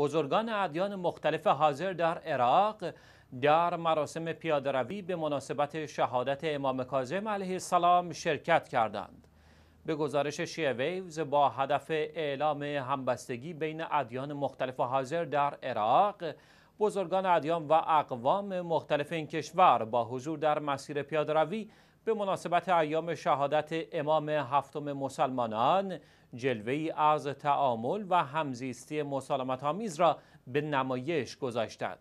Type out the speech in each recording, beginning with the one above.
بزرگان ادیان مختلف حاضر در عراق در مراسم پیادروی به مناسبت شهادت امام کاظم علیه السلام شرکت کردند به گزارش شیعه ویوز با هدف اعلام همبستگی بین ادیان مختلف حاضر در عراق بزرگان ادیان و اقوام مختلف این کشور با حضور در مسیر پیادروی، به مناسبت ایام شهادت امام هفتم مسلمانان جلوه ای از تعامل و همزیستی مسالمت آمیز را به نمایش گذاشتند.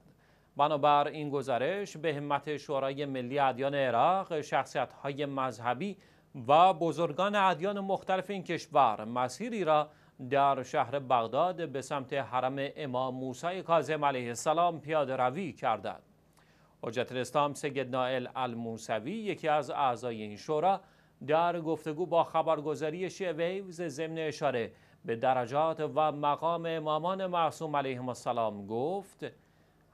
بنابر این گزارش به همت شورای ملی ادیان عراق شخصیت های مذهبی و بزرگان ادیان مختلف این کشور مسیری را در شهر بغداد به سمت حرم امام موسی کاظم علیه السلام پیاده روی کردند. حجت الاسلام سید نائل الموسوی یکی از اعضای این شورا در گفتگو با خبرگزاری شیعه ویوز ضمن اشاره به درجات و مقام امامان معصوم علیهم السلام گفت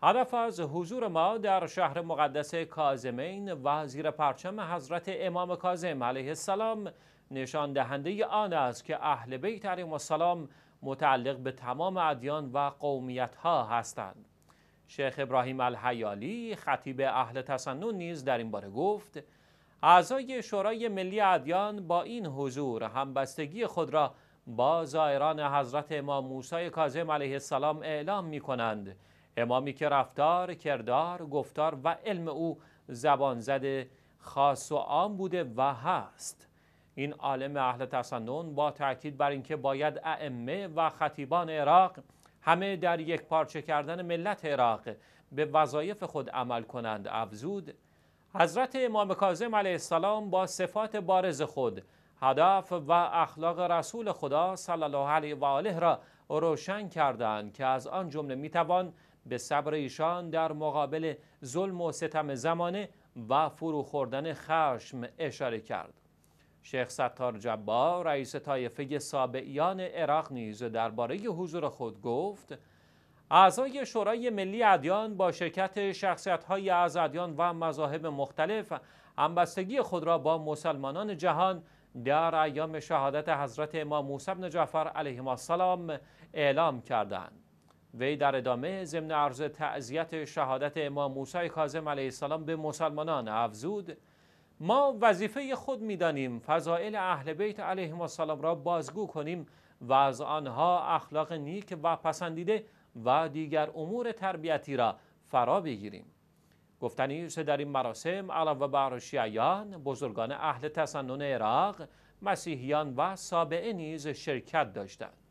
هدف از حضور ما در شهر مقدس کازمین و زیر پرچم حضرت امام کازم علیه السلام نشان دهنده آن است که اهل بیت علیهم السلام متعلق به تمام ادیان و قومیت ها هستند شیخ ابراهیم الحیالی خطیب اهل تسنن نیز در این باره گفت اعضای شورای ملی ادیان با این حضور همبستگی خود را با زائران حضرت امام موسی کاظم علیه السلام اعلام می کنند امامی که رفتار، کردار، گفتار و علم او زبان زده خاص و عام بوده و هست این عالم اهل تسنن با تاکید بر اینکه باید ائمه و خطیبان عراق همه در یک پارچه کردن ملت عراق به وظایف خود عمل کنند افزود حضرت امام کاظم علیه السلام با صفات بارز خود هدف و اخلاق رسول خدا صلی الله علیه و آله را روشن کردند که از آن جمله میتوان به صبر ایشان در مقابل ظلم و ستم زمانه و فرو خوردن خشم اشاره کرد شیخ ستار جبار رئیس طایفه سابعیان عراق نیز درباره حضور خود گفت اعضای شورای ملی ادیان با شرکت شخصیت‌های از ادیان و مذاهب مختلف همبستگی خود را با مسلمانان جهان در ایام شهادت حضرت امام موسی بن جعفر علیه السلام اعلام کردند وی در ادامه ضمن عرض تعزیت شهادت امام موسی کاظم علیه السلام به مسلمانان افزود ما وظیفه خود میدانیم فضائل اهل بیت علیهم السلام را بازگو کنیم و از آنها اخلاق نیک و پسندیده و دیگر امور تربیتی را فرا بگیریم گفتنی است در این مراسم علاوه بر شیعیان بزرگان اهل تسنن عراق مسیحیان و سابعه نیز شرکت داشتند